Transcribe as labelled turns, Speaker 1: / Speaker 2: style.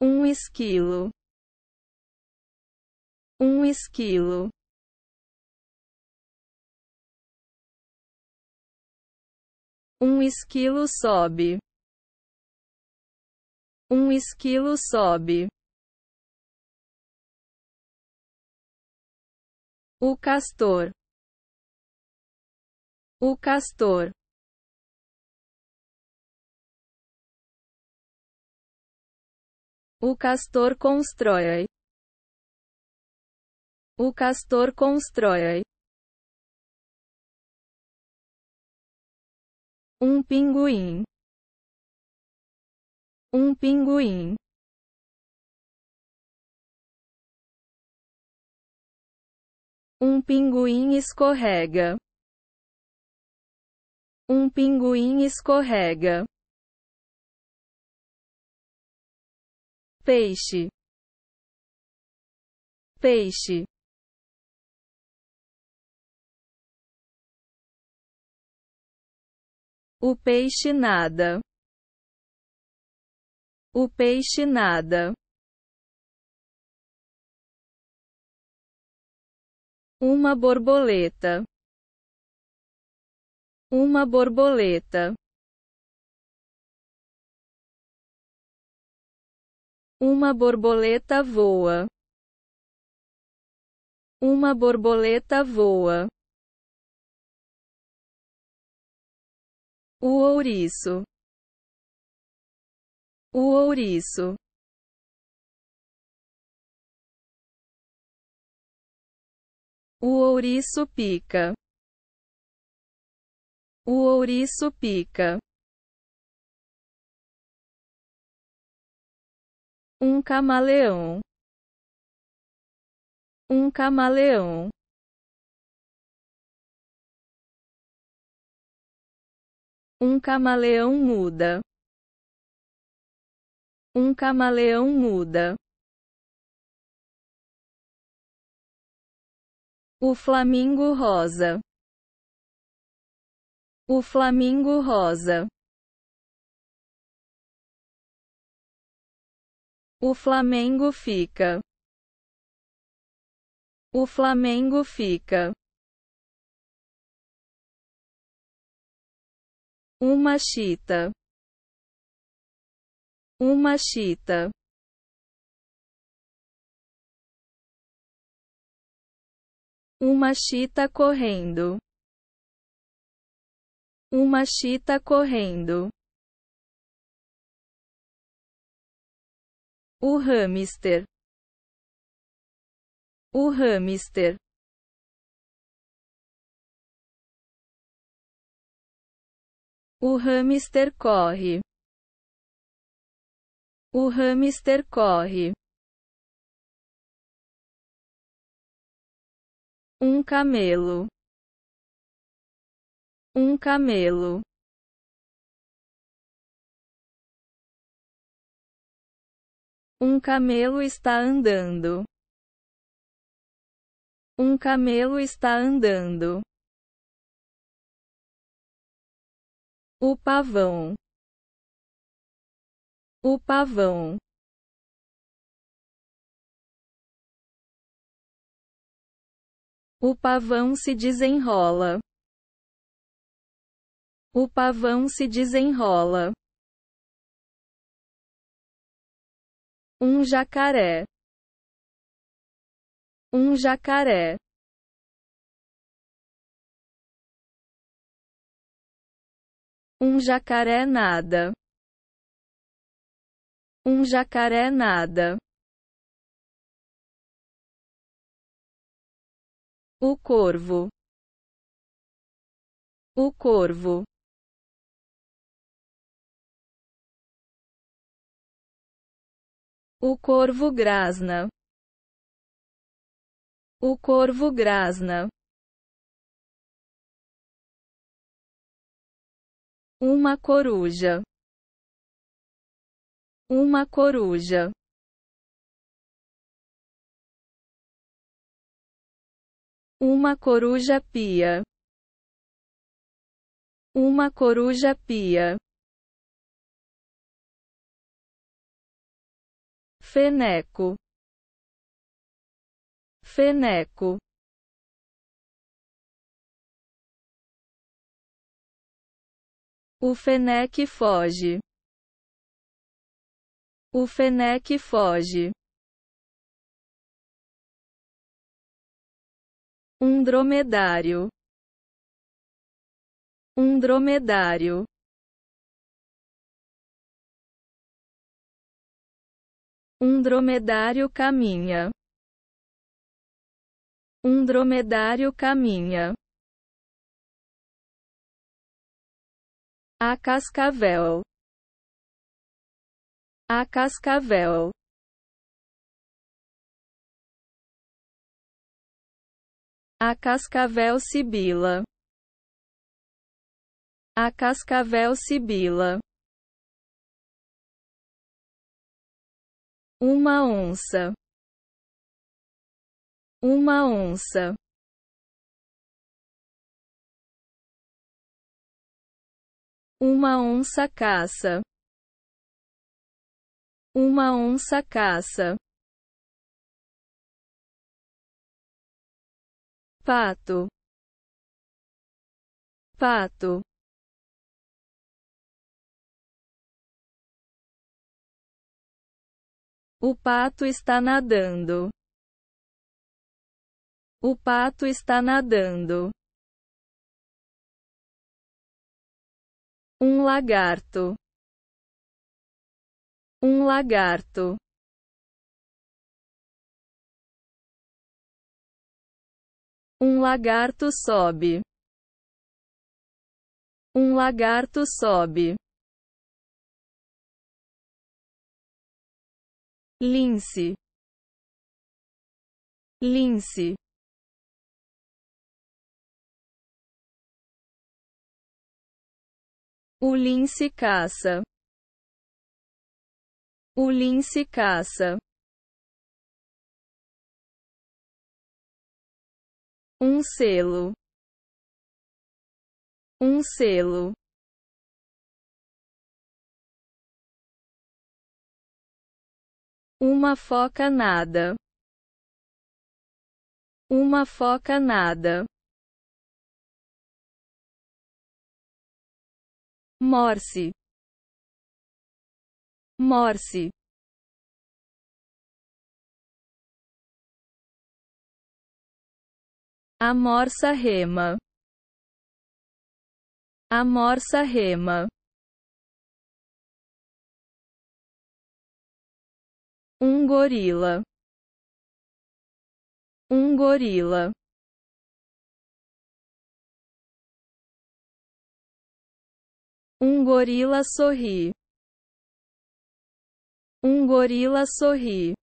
Speaker 1: Um esquilo. Um esquilo. Um esquilo sobe. Um esquilo sobe. O castor. O castor. O castor constrói. O castor constrói. Um pinguim. Um pinguim. Um pinguim escorrega. Um pinguim escorrega. peixe, peixe. O peixe nada. O peixe nada. Uma borboleta. Uma borboleta. Uma borboleta voa. Uma borboleta voa. O ouriço. O ouriço. O ouriço pica. O ouriço pica. Um camaleão. Um camaleão. Um camaleão muda. Um camaleão muda. O flamingo rosa. O flamingo rosa. O Flamengo fica. O Flamengo fica. Uma chita. Uma chita. Uma chita correndo. Uma chita correndo. O hamster. O hamster. O hamster corre. O hamster corre. Um camelo. Um camelo. Um camelo está andando. Um camelo está andando. O pavão. O pavão. O pavão se desenrola. O pavão se desenrola. Um jacaré. Um jacaré. Um jacaré nada. Um jacaré nada. O corvo. O corvo. O corvo grasna. O corvo grasna. Uma coruja. Uma coruja. Uma coruja pia. Uma coruja pia. Feneco. Feneco. O Fenec foge. O Fenec foge. Um dromedário. Um dromedário. Um dromedário caminha. Um dromedário caminha. A cascavel. A cascavel. A cascavel sibila. A cascavel sibila. uma onça, uma onça. Uma onça caça. Uma onça caça. Pato. Pato. O pato está nadando. O pato está nadando. Um lagarto. Um lagarto. Um lagarto sobe. Um lagarto sobe. lince lince o lince caça o lince caça um selo um selo Uma foca nada. Uma foca nada. Morse. Morse. A morsa rema. A morsa rema. Um gorila. Um gorila. Um gorila sorri. Um gorila sorri.